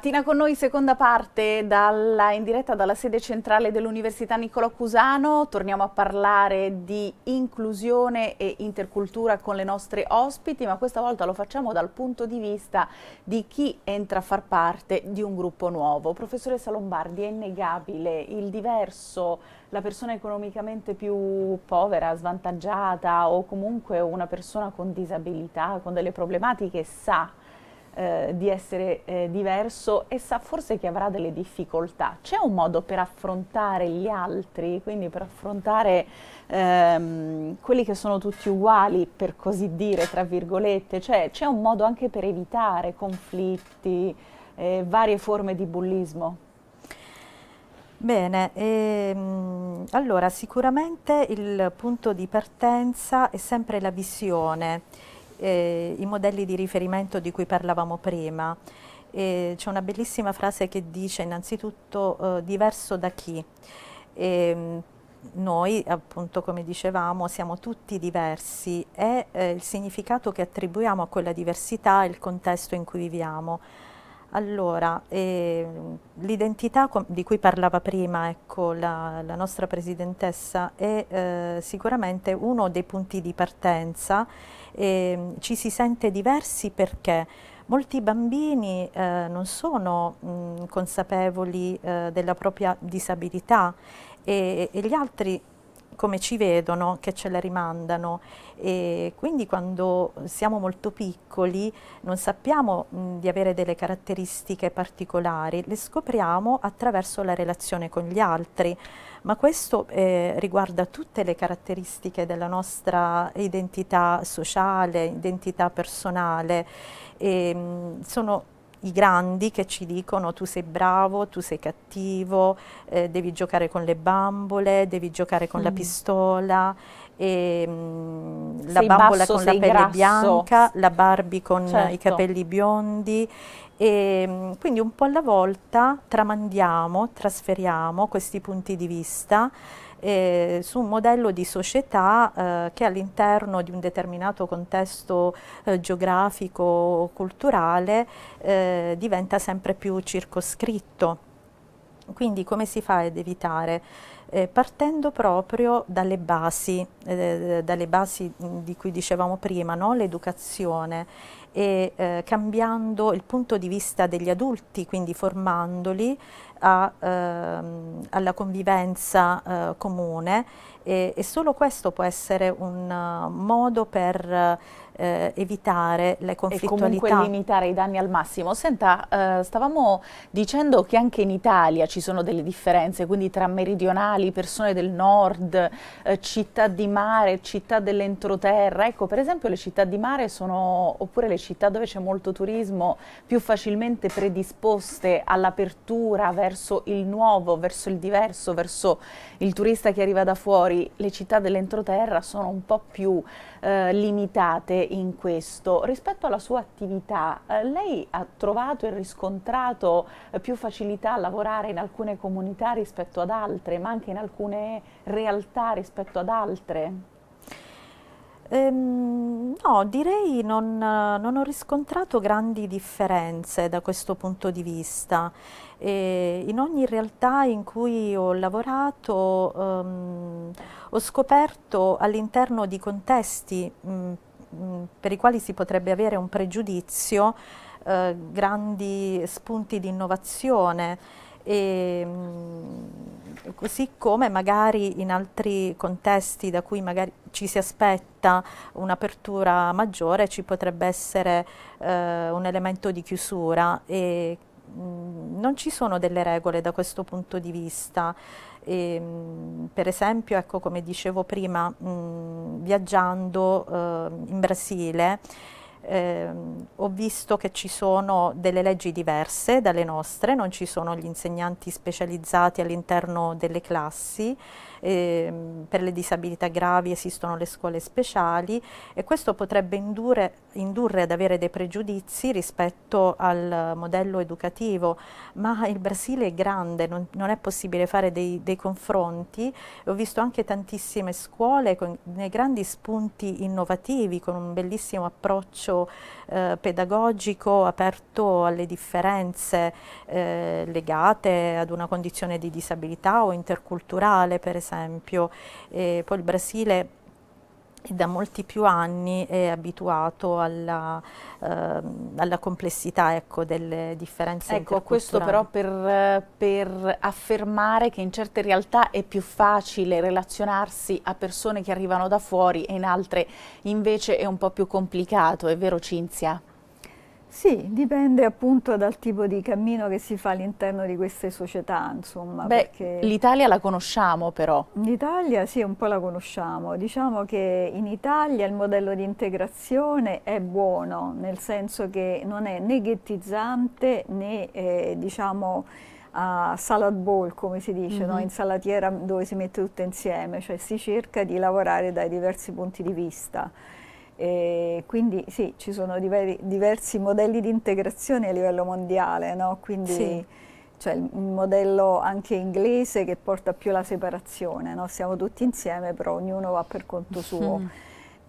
Mattina con noi, seconda parte dalla, in diretta dalla sede centrale dell'Università Niccolò Cusano. Torniamo a parlare di inclusione e intercultura con le nostre ospiti, ma questa volta lo facciamo dal punto di vista di chi entra a far parte di un gruppo nuovo. Professoressa Lombardi, è innegabile il diverso, la persona economicamente più povera, svantaggiata o comunque una persona con disabilità, con delle problematiche sa eh, di essere eh, diverso e sa forse che avrà delle difficoltà. C'è un modo per affrontare gli altri, quindi per affrontare ehm, quelli che sono tutti uguali, per così dire, tra virgolette, cioè c'è un modo anche per evitare conflitti, eh, varie forme di bullismo? Bene, ehm, allora sicuramente il punto di partenza è sempre la visione eh, i modelli di riferimento di cui parlavamo prima. Eh, C'è una bellissima frase che dice innanzitutto eh, diverso da chi. Mm, noi, appunto, come dicevamo, siamo tutti diversi e eh, il significato che attribuiamo a quella diversità è il contesto in cui viviamo. Allora, eh, l'identità di cui parlava prima ecco, la, la, nostra Presidentessa è eh, sicuramente uno dei punti di partenza, eh, ci si sente diversi perché molti bambini eh, non sono mh, consapevoli eh, della propria disabilità e, e gli altri come ci vedono, che ce la rimandano e quindi quando siamo molto piccoli non sappiamo mh, di avere delle caratteristiche particolari, le scopriamo attraverso la relazione con gli altri, ma questo eh, riguarda tutte le caratteristiche della nostra identità sociale, identità personale, e, mh, sono i grandi che ci dicono tu sei bravo, tu sei cattivo, eh, devi giocare con le bambole, devi giocare con mm. Ehm, la pistola, e, mh, la bambola basso, con la pelle grasso. bianca, la Barbie con certo. i capelli biondi. E, ehm, mh, quindi un po' alla volta tramandiamo, trasferiamo questi punti di vista eh, su un modello di società eh, che all'interno di un determinato contesto eh, geografico o culturale eh, diventa sempre più circoscritto. Quindi come si fa ad evitare? Eh, partendo proprio dalle basi, eh, dalle basi mm, di cui dicevamo prima, no? l'educazione e eh, cambiando il punto di vista degli adulti, quindi formandoli a, ehm, alla convivenza eh, comune e, e, solo questo può essere un uh, modo per eh, evitare le conflittualità. E comunque limitare i danni al massimo. Senta, eh, stavamo dicendo che anche in Italia ci sono delle differenze, quindi tra meridionali, persone del nord, eh, città di mare, città dell'entroterra. Ecco, per esempio le città di mare sono, oppure le città dove c'è molto turismo, più facilmente predisposte all'apertura verso verso il nuovo, verso il diverso, verso il turista che arriva da fuori, le città dell'entroterra sono un po' più eh, limitate in questo. Rispetto alla sua attività, eh, lei ha trovato e riscontrato eh, più facilità a lavorare in alcune comunità rispetto ad altre, ma anche in alcune realtà rispetto ad altre? Um, No, direi non, non ho riscontrato grandi differenze da questo punto di vista. E in ogni realtà in cui ho lavorato ehm, ho scoperto all'interno di contesti mh, mm, mm, per i quali si potrebbe avere un pregiudizio eh, grandi spunti di innovazione. E, ehm, così come magari in altri contesti da cui magari ci si aspetta un'apertura maggiore ci potrebbe essere eh, un elemento di chiusura e mh, mm, non ci sono delle regole da questo punto di vista. E, ehm, mh, per esempio, ecco, come dicevo prima, mh, mm, viaggiando eh, in Brasile, eh, ho visto che ci sono delle leggi diverse dalle nostre, non ci sono gli insegnanti specializzati all'interno delle classi, eh, per le disabilità gravi esistono le scuole speciali e questo potrebbe indurre, indurre ad avere dei pregiudizi rispetto al modello educativo, ma il Brasile è grande, non, non è possibile fare dei, dei, confronti. Ho visto anche tantissime scuole con dei grandi spunti innovativi, con un bellissimo approccio eh, pedagogico aperto alle differenze eh, legate ad una condizione di disabilità o interculturale, per esempio esempio. E eh, poi il Brasile da molti più anni è abituato alla, eh, alla complessità ecco, delle differenze Ecco, questo però per, per, affermare che in certe realtà è più facile relazionarsi a persone che arrivano da fuori e in altre invece è un po' più complicato, è vero Cinzia? Sì, dipende appunto dal tipo di cammino che si fa all'interno di queste società, insomma. Beh, perché... l'Italia la conosciamo però. L'Italia sì, un po' la conosciamo. Diciamo che in Italia il modello di integrazione è buono, nel senso che non è né ghettizzante né, eh, diciamo, uh, salad bowl, come si dice, mm -hmm. no? Mhm. insalatiera dove si mette tutto insieme, cioè si cerca di lavorare dai diversi punti di vista. E quindi sì, ci sono diver diversi modelli di integrazione a livello mondiale, no? quindi sì. c'è il modello anche inglese che porta più alla separazione, no? siamo tutti insieme però ognuno va per conto suo. Mm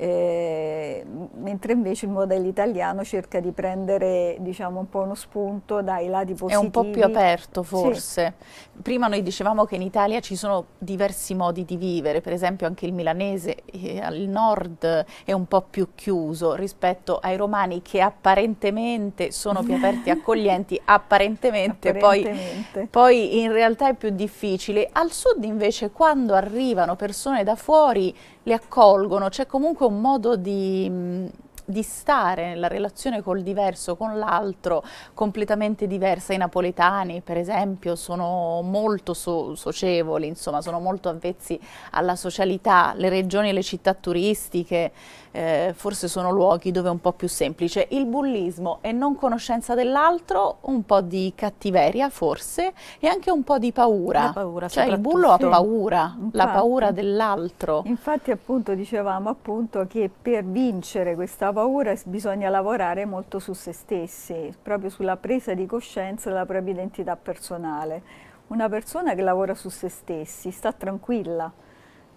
mentre invece il modello italiano cerca di prendere diciamo, un po' uno spunto dai lati positivi. È un po' più aperto forse. Sì. Prima noi dicevamo che in Italia ci sono diversi modi di vivere, per esempio anche il milanese eh, al nord è un po' più chiuso rispetto ai romani che apparentemente sono più aperti e accoglienti, apparentemente, apparentemente. Poi, poi in realtà è più difficile. Al sud invece quando arrivano persone da fuori le accolgono, c'è comunque un modo di, mm, di stare nella relazione col diverso, con l'altro, completamente diversa. I napoletani, per esempio, sono molto so socievoli, insomma, sono molto avvezzi alla socialità, le regioni e le città turistiche eh, forse sono luoghi dove è un po' più semplice. Il bullismo e non conoscenza dell'altro, un po' di cattiveria forse e anche un po' di paura. La paura cioè il bullo ha paura, infatti, la paura dell'altro. Infatti appunto dicevamo appunto che per vincere questa paura bisogna lavorare molto su se stessi, proprio sulla presa di coscienza della propria identità personale. Una persona che lavora su se stessi sta tranquilla,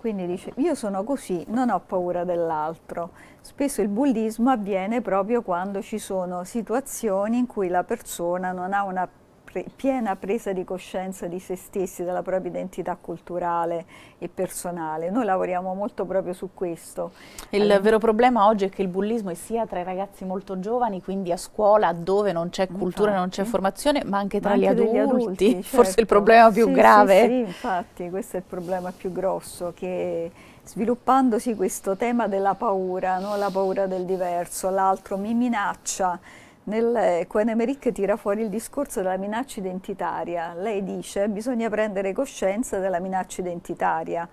quindi dice, io sono così, non ho paura dell'altro. Spesso il bullismo avviene proprio quando ci sono situazioni in cui la persona non ha una pre piena presa di coscienza di se stessi, della propria identità culturale e personale. Noi lavoriamo molto proprio su questo. Il allora, vero problema oggi è che il bullismo è sia tra i ragazzi molto giovani, quindi a scuola dove non c'è cultura, infatti. non c'è formazione, ma anche tra ma anche gli adulti, adulti certo. forse il certo. problema più sì, grave. Sì, sì, infatti questo è il problema più grosso che sviluppandosi questo tema della paura, no? la paura del diverso, l'altro mi minaccia nel Quenemeric eh, tira fuori il discorso della minaccia identitaria. Lei dice che bisogna prendere coscienza della minaccia identitaria,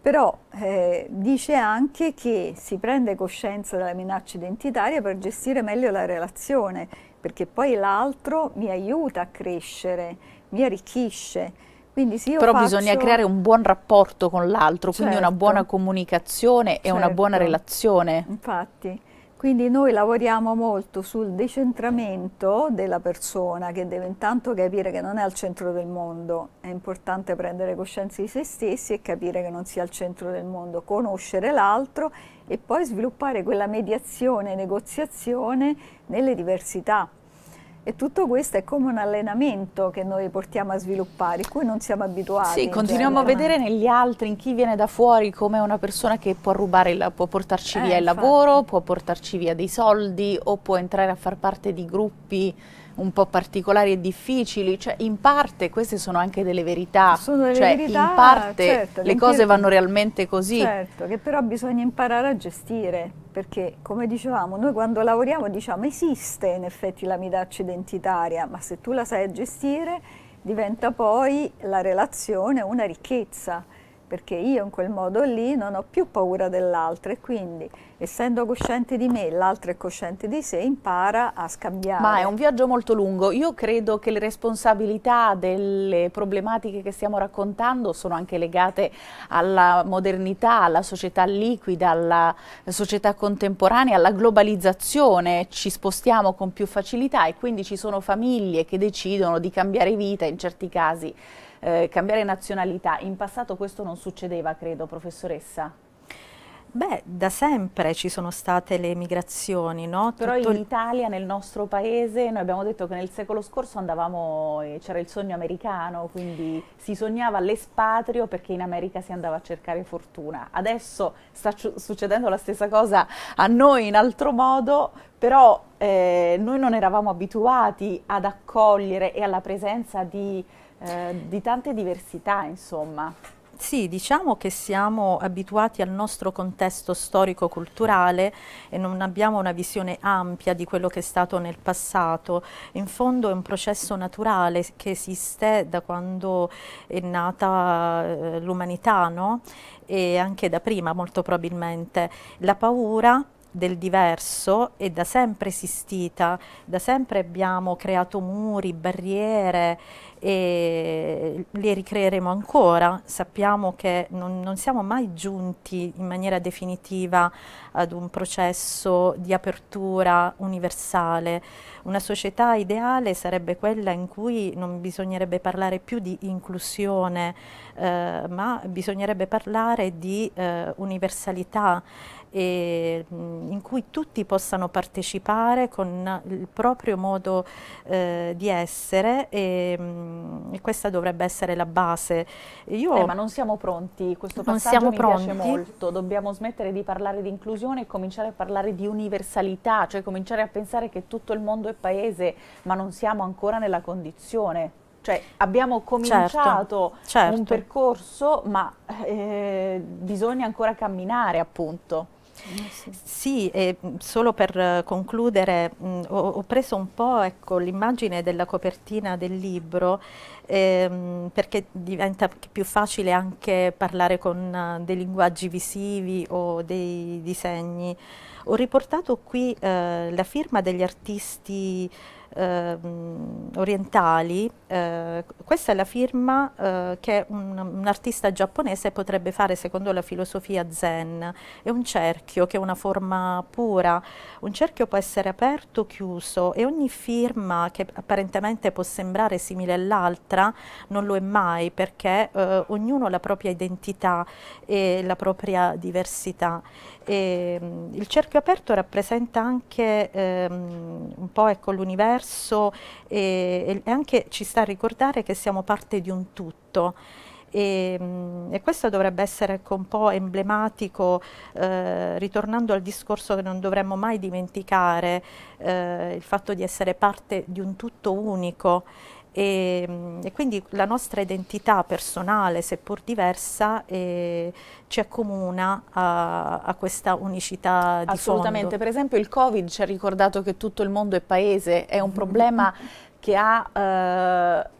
però eh, dice anche che si prende coscienza della minaccia identitaria per gestire meglio la relazione, perché poi l'altro mi aiuta a crescere, mi arricchisce. Quindi se io Però faccio... bisogna creare un buon rapporto con l'altro, certo, quindi una certo. buona comunicazione certo. e una buona certo. relazione. Infatti. Quindi noi lavoriamo molto sul decentramento della persona che deve intanto capire che non è al centro del mondo, è importante prendere coscienza di se stessi e capire che non sia al centro del mondo, conoscere l'altro e poi sviluppare quella mediazione, negoziazione nelle diversità e tutto questo è come un allenamento che noi portiamo a sviluppare, cui non siamo abituati. Sì, continuiamo genere, a vedere ma... negli altri, in chi viene da fuori, come una persona che può, il, può portarci eh, via il eh, lavoro, può portarci via dei soldi o può entrare a far parte di gruppi un po' particolari e difficili, cioè in parte queste sono anche delle verità, sono delle cioè verità, in parte certo, le cose vanno realmente così. Certo, che però bisogna imparare a gestire perché come dicevamo, noi quando lavoriamo diciamo esiste in effetti la mia identitaria, ma se tu la sai gestire diventa poi la relazione una ricchezza perché io in quel modo lì non ho più paura dell'altro e quindi essendo cosciente di me l'altro è cosciente di sé impara a scambiare. Ma è un viaggio molto lungo, io credo che le responsabilità delle problematiche che stiamo raccontando sono anche legate alla modernità, alla società liquida, alla società contemporanea, alla globalizzazione, ci spostiamo con più facilità e quindi ci sono famiglie che decidono di cambiare vita in certi casi eh, cambiare nazionalità. In passato questo non succedeva, credo, professoressa. Beh, da sempre ci sono state le migrazioni, no? Però Tutto in Italia, nel nostro paese, noi abbiamo detto che nel secolo scorso eh, c'era il sogno americano, quindi si sognava l'espatrio perché in America si andava a cercare fortuna. Adesso sta succedendo la stessa cosa a noi in altro modo, però eh, noi non eravamo abituati ad accogliere e alla presenza di eh, di tante diversità, insomma. Sì, diciamo che siamo abituati al nostro contesto storico-culturale e non abbiamo una visione ampia di quello che è stato nel passato. In fondo è un processo naturale che esiste da quando è nata eh, l'umanità, no? E anche da prima molto probabilmente. La paura del diverso è da sempre esistita, da sempre abbiamo creato muri, barriere e le ricreeremo ancora. Sappiamo che non, non siamo mai giunti in maniera definitiva ad un processo di apertura universale. Una società ideale sarebbe quella in cui non bisognerebbe parlare più di inclusione, eh, ma bisognerebbe parlare di eh, universalità e, in cui tutti possano partecipare con il proprio modo eh, di essere e, e, questa dovrebbe essere la base. Io eh, ma non siamo pronti, questo passaggio siamo mi pronti. piace molto, dobbiamo smettere di parlare di inclusione e cominciare a parlare di universalità, cioè cominciare a pensare che tutto il mondo è paese, ma non siamo ancora nella condizione. Cioè, abbiamo certo, cominciato certo, certo. un percorso, ma eh, bisogna ancora camminare, appunto. Eh, sì, e mm, solo per eh, concludere, mh, mm, ho, ho, preso un po' ecco, l'immagine della copertina del libro ehm, perché diventa più facile anche parlare con uh, dei linguaggi visivi o dei disegni. Ho riportato qui uh, la firma degli artisti ehm, orientali, eh, questa è la firma eh, che un, un, artista giapponese potrebbe fare secondo la filosofia zen, è un cerchio che è una forma pura, un cerchio può essere aperto, o chiuso e ogni firma che apparentemente può sembrare simile all'altra non lo è mai perché eh, ognuno ha la propria identità e la propria diversità. E, ehm, il cerchio aperto rappresenta anche ehm, un po' ecco, l'universo universo e, e anche ci sta a ricordare che siamo parte di un tutto. E, mm, e, questo dovrebbe essere ecco, un po' emblematico, eh, ritornando al discorso che non dovremmo mai dimenticare, eh, il fatto di essere parte di un tutto unico e, mm, e, quindi la nostra identità personale, seppur diversa, eh, ci accomuna a, a, questa unicità di Assolutamente, fondo. per esempio il Covid ci ha ricordato che tutto il mondo è paese, è un problema che ha... Eh,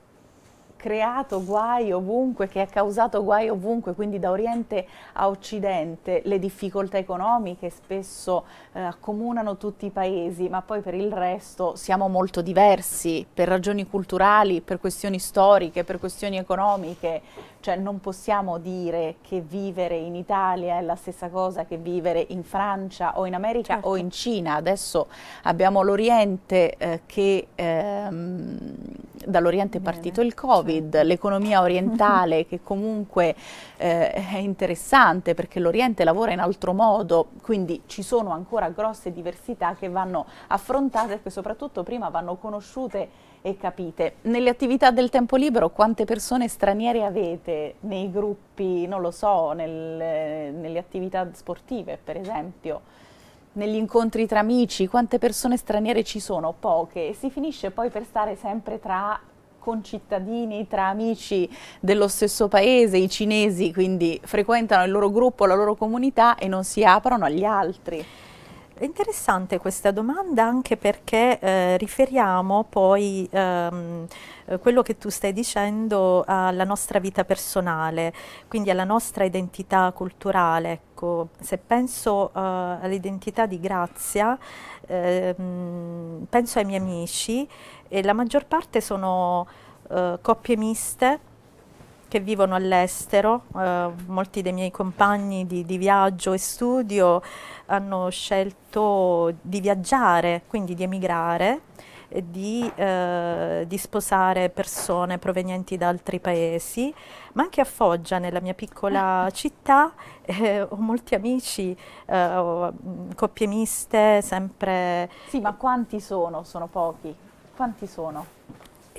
creato guai ovunque, che ha causato guai ovunque, quindi da Oriente a Occidente, le difficoltà economiche spesso eh, accomunano tutti i paesi, ma poi per il resto siamo molto diversi per ragioni culturali, per questioni storiche, per questioni economiche cioè non possiamo dire che vivere in Italia è la stessa cosa che vivere in Francia o in America certo. o in certo. Cina. Adesso abbiamo l'Oriente eh, che ehm, dall'Oriente è partito Bene. il Covid, certo. l'economia orientale che comunque eh, è interessante perché l'Oriente lavora in altro modo, quindi ci sono ancora grosse diversità che vanno affrontate e che soprattutto prima vanno conosciute e capite. Nelle attività del tempo libero quante persone straniere avete nei gruppi, non lo so, nel, nelle attività sportive per esempio? negli incontri tra amici, quante persone straniere ci sono? Poche. E si finisce poi per stare sempre tra concittadini, tra amici dello stesso paese, i cinesi quindi frequentano il loro gruppo, la loro comunità e non si aprono agli altri. È interessante questa domanda anche perché eh, riferiamo poi ehm, eh, quello che tu stai dicendo alla nostra vita personale, quindi alla nostra identità culturale. Ecco, se penso eh, all'identità di Grazia, ehm, penso ai miei amici e la maggior parte sono eh, coppie miste che vivono all'estero, eh, molti dei miei compagni di, di viaggio e studio hanno scelto di viaggiare, quindi di emigrare di, eh, di, sposare persone provenienti da altri paesi, ma anche a Foggia, nella mia piccola ah. città, eh, ho molti amici, eh, ho mm, coppie miste, sempre... Sì, ma quanti sono? Sono pochi? Quanti sono?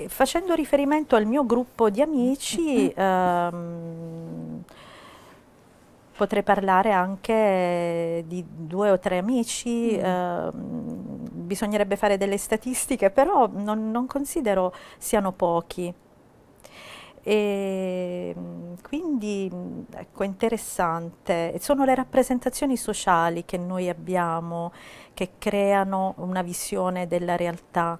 facendo riferimento al mio gruppo di amici, mm-hmm. ehm, potrei parlare anche di due o tre amici, mm. ehm, bisognerebbe fare delle statistiche, però non, non considero siano pochi. E quindi ecco interessante sono le rappresentazioni sociali che noi abbiamo che creano una visione della realtà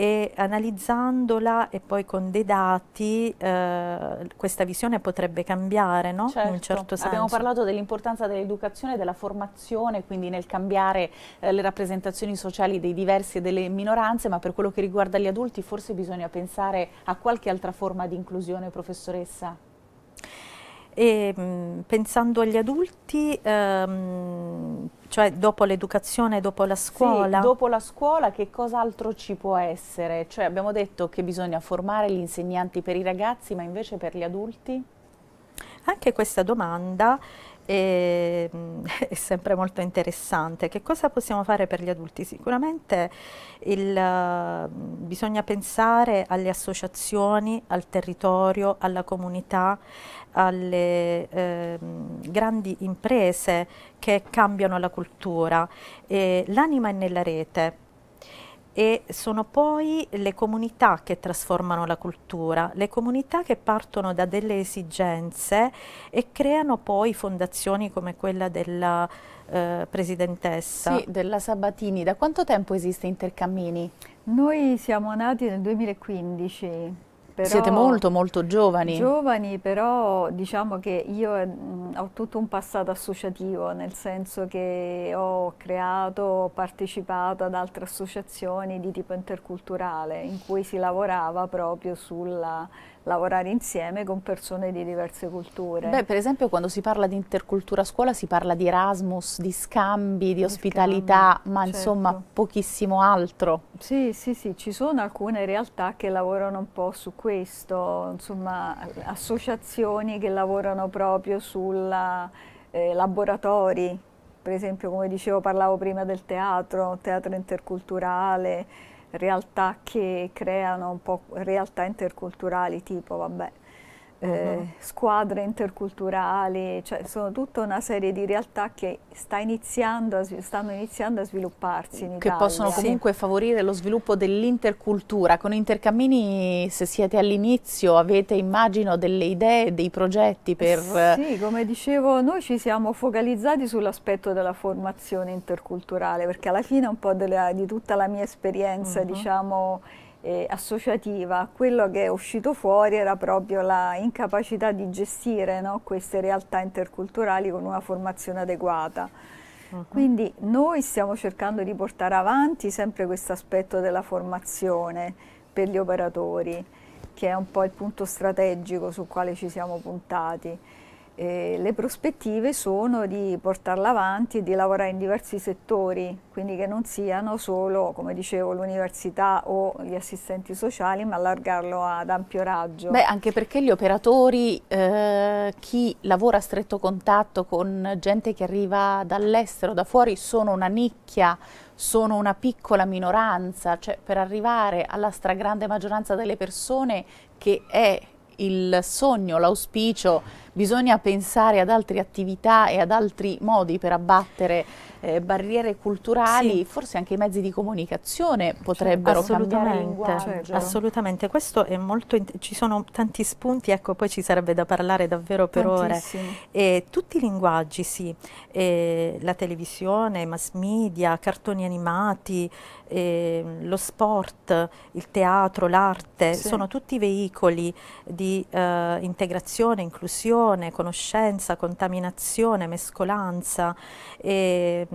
e analizzandola e poi con dei dati eh, questa visione potrebbe cambiare no? certo. in un certo, certo senso. Abbiamo parlato dell'importanza dell'educazione, e della formazione, quindi nel cambiare eh, le rappresentazioni sociali dei diversi e delle minoranze, ma per quello che riguarda gli adulti forse bisogna pensare a qualche altra forma di inclusione, professoressa? E, mh, mm, pensando agli adulti, ehm, cioè dopo l'educazione, dopo la scuola? Sì, dopo la scuola che cos'altro ci può essere? Cioè abbiamo detto che bisogna formare gli insegnanti per i ragazzi, ma invece per gli adulti? Anche questa domanda e, mm, è sempre molto interessante. Che cosa possiamo fare per gli adulti? Sicuramente il, uh, bisogna pensare alle associazioni, al territorio, alla comunità, alle eh, grandi imprese che cambiano la cultura. L'anima è nella rete e sono poi le comunità che trasformano la cultura, le comunità che partono da delle esigenze e creano poi fondazioni come quella della eh, presidentessa. Sì, della Sabatini. Da quanto tempo esiste Intercammini? Noi siamo nati nel 2015 però... Siete molto molto giovani. Giovani, però diciamo che io mh, eh, ho tutto un passato associativo, nel senso che ho creato, ho partecipato ad altre associazioni di tipo interculturale, in cui si lavorava proprio sulla lavorare insieme con persone di diverse culture. Beh, per esempio quando si parla di intercultura a scuola si parla di Erasmus, di scambi, di, ospitalità, scambi, ma certo. insomma pochissimo altro. Sì, sì, sì, ci sono alcune realtà che lavorano un po' su questo, insomma associazioni che lavorano proprio sui eh, laboratori, per esempio come dicevo parlavo prima del teatro, teatro interculturale, realtà che creano un po' realtà interculturali tipo, vabbè, eh, mm-hmm. squadre interculturali, cioè sono tutta una serie di realtà che sta iniziando a, stanno iniziando a svilupparsi in Che possono comunque sì. favorire lo sviluppo dell'intercultura. Con Intercammini, se siete all'inizio, avete immagino delle idee, dei progetti per... Sì, come dicevo, noi ci siamo focalizzati sull'aspetto della formazione interculturale, perché alla fine è un po' della, di tutta la mia esperienza, uh mm-hmm. -huh. diciamo eh, associativa, quello che è uscito fuori era proprio la incapacità di gestire no, queste realtà interculturali con una formazione adeguata. Uh-huh. Quindi noi stiamo cercando di portare avanti sempre questo aspetto della formazione per gli operatori, che è un po' il punto strategico sul quale ci siamo puntati eh, le prospettive sono di portarla avanti e di lavorare in diversi settori, quindi che non siano solo, come dicevo, l'università o gli assistenti sociali, ma allargarlo ad ampio raggio. Beh, anche perché gli operatori, eh, chi lavora a stretto contatto con gente che arriva dall'estero, da fuori, sono una nicchia, sono una piccola minoranza, cioè per arrivare alla stragrande maggioranza delle persone che è il sogno, l'auspicio bisogna pensare ad altre attività e ad altri modi per abbattere eh, barriere culturali, sì. forse anche i mezzi di comunicazione potrebbero cioè, cambiare certo. assolutamente, questo è molto, ci sono tanti spunti, ecco poi ci sarebbe da parlare davvero per Tantissimi. ore. E, tutti i linguaggi, sì, e, la televisione, mass media, cartoni animati, e, lo sport, il teatro, l'arte, sì. sono tutti veicoli di eh, integrazione, inclusione, informazione, conoscenza, contaminazione, mescolanza e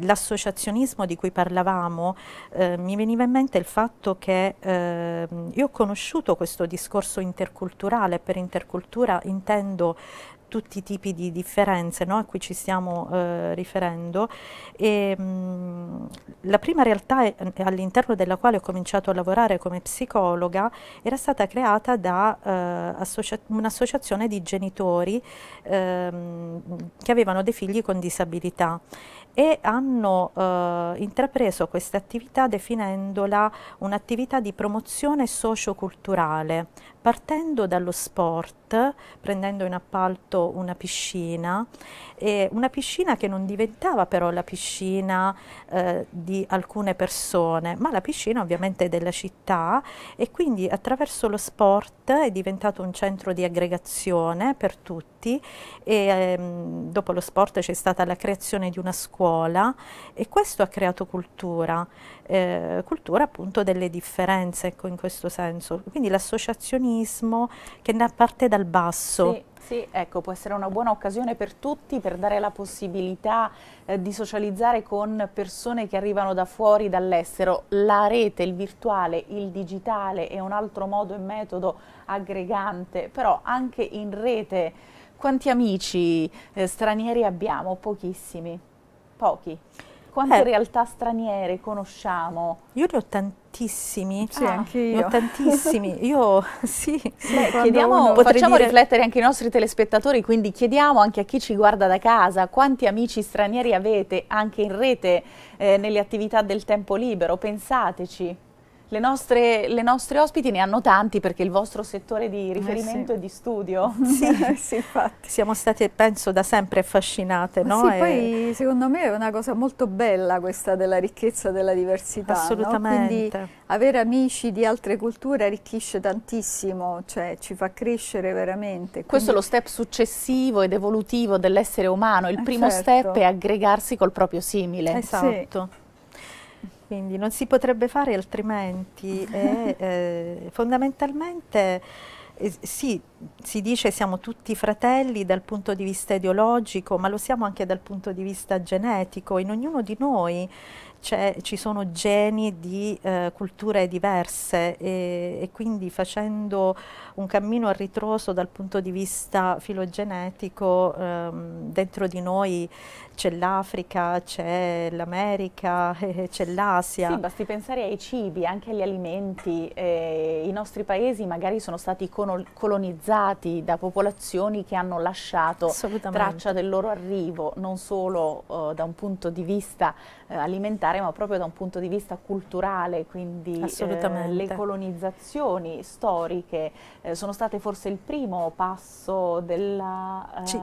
l'associazionismo di cui parlavamo, eh, mi veniva in mente il fatto che eh, io ho conosciuto questo discorso interculturale, per intercultura intendo tutti i tipi di differenze no, a cui ci stiamo eh, riferendo. E, mh, mm, la prima realtà è, mm, all'interno della quale ho cominciato a lavorare come psicologa era stata creata da eh, associa- un'associazione di genitori ehm, che avevano dei figli con disabilità e hanno eh, intrapreso questa attività definendola un'attività di promozione socioculturale, partendo dallo sport, prendendo in appalto una piscina, una piscina che non diventava però la piscina eh, di alcune persone, ma la piscina ovviamente della città e quindi attraverso lo sport è diventato un centro di aggregazione per tutti avanti e ehm, dopo lo sport c'è stata la creazione di una scuola e questo ha creato cultura, eh, cultura appunto delle differenze ecco, in questo senso, quindi l'associazionismo che parte dal basso. Sì. Sì, ecco, può essere una buona occasione per tutti per dare la possibilità eh, di socializzare con persone che arrivano da fuori, dall'estero. La rete, il virtuale, il digitale è un altro modo e metodo aggregante, però anche in rete quanti amici eh, stranieri abbiamo? Pochissimi, pochi. Quante eh. realtà straniere conosciamo? Io ne ho tantissimi. Sì, ah, anche io. Ne ho tantissimi. Io sì. Beh, chiediamo, facciamo dire... riflettere anche i nostri telespettatori, quindi chiediamo anche a chi ci guarda da casa quanti amici stranieri avete anche in rete eh, nelle attività del tempo libero. Pensateci. Le nostre, le nostre, ospiti ne hanno tanti perché il vostro settore di riferimento eh sì. è di studio. Sì, sì, infatti. Siamo state, penso, da sempre affascinate. No? Sì, e... poi secondo me è una cosa molto bella questa della ricchezza della diversità. Assolutamente. No? Quindi avere amici di altre culture arricchisce tantissimo, cioè ci fa crescere veramente. Quindi... Questo è lo step successivo ed evolutivo dell'essere umano. Il eh, primo certo. step è aggregarsi col proprio simile. Eh esatto. Sì quindi non si potrebbe fare altrimenti. e, eh, fondamentalmente eh, sì, si dice siamo tutti fratelli dal punto di vista ideologico, ma lo siamo anche dal punto di vista genetico. In ognuno di noi ci sono geni di eh, culture diverse e, e, quindi facendo un cammino a ritroso dal punto di vista filogenetico ehm, dentro di noi c'è l'Africa, c'è l'America, eh, c'è l'Asia. Sì, basti pensare ai cibi, anche agli alimenti. Eh, I nostri paesi magari sono stati colonizzati da popolazioni che hanno lasciato traccia del loro arrivo, non solo eh, da un punto di vista eh, alimentare, ma proprio da un punto di vista culturale, quindi eh, le colonizzazioni storiche eh, sono state forse il primo passo della, Ci,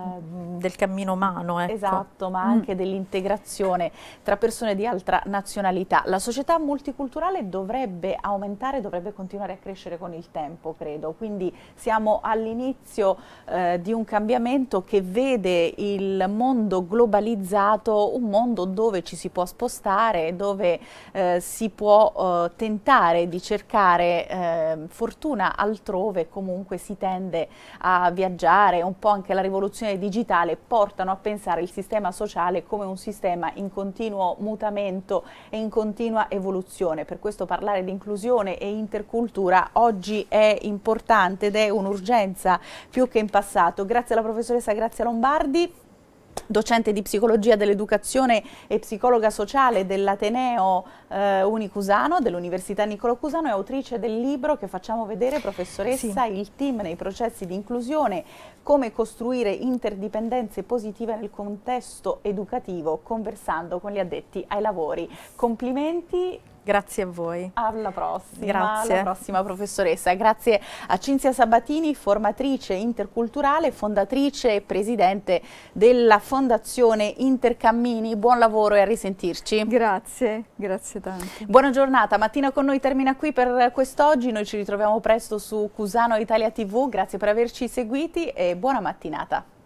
del cammino umano. Ecco. Esatto, ma mm. anche dell'integrazione tra persone di altra nazionalità. La società multiculturale dovrebbe aumentare, dovrebbe continuare a crescere con il tempo, credo. Quindi siamo all'inizio eh, di un cambiamento che vede il mondo globalizzato, un mondo dove ci si può spostare spostare, dove eh, si può eh, tentare di cercare eh, fortuna altrove, comunque si tende a viaggiare, un po' anche la rivoluzione digitale portano a pensare il sistema sociale come un sistema in continuo mutamento e in continua evoluzione. Per questo parlare di inclusione e intercultura oggi è importante ed è un'urgenza più che in passato. Grazie alla professoressa Grazia Lombardi docente di psicologia dell'educazione e psicologa sociale dell'Ateneo eh, Unicusano, dell'Università Niccolo Cusano, e autrice del libro che facciamo vedere, professoressa, sì. il team nei processi di inclusione, come costruire interdipendenze positive nel contesto educativo, conversando con gli addetti ai lavori. Complimenti Grazie a voi. Alla prossima. Grazie. Alla prossima professoressa. Grazie a Cinzia Sabatini, formatrice interculturale, fondatrice e presidente della Fondazione Intercammini. Buon lavoro e a risentirci. Grazie, grazie tanto. Buona giornata. Mattina con noi termina qui per quest'oggi. Noi ci ritroviamo presto su Cusano Italia TV. Grazie per averci seguiti e buona mattinata.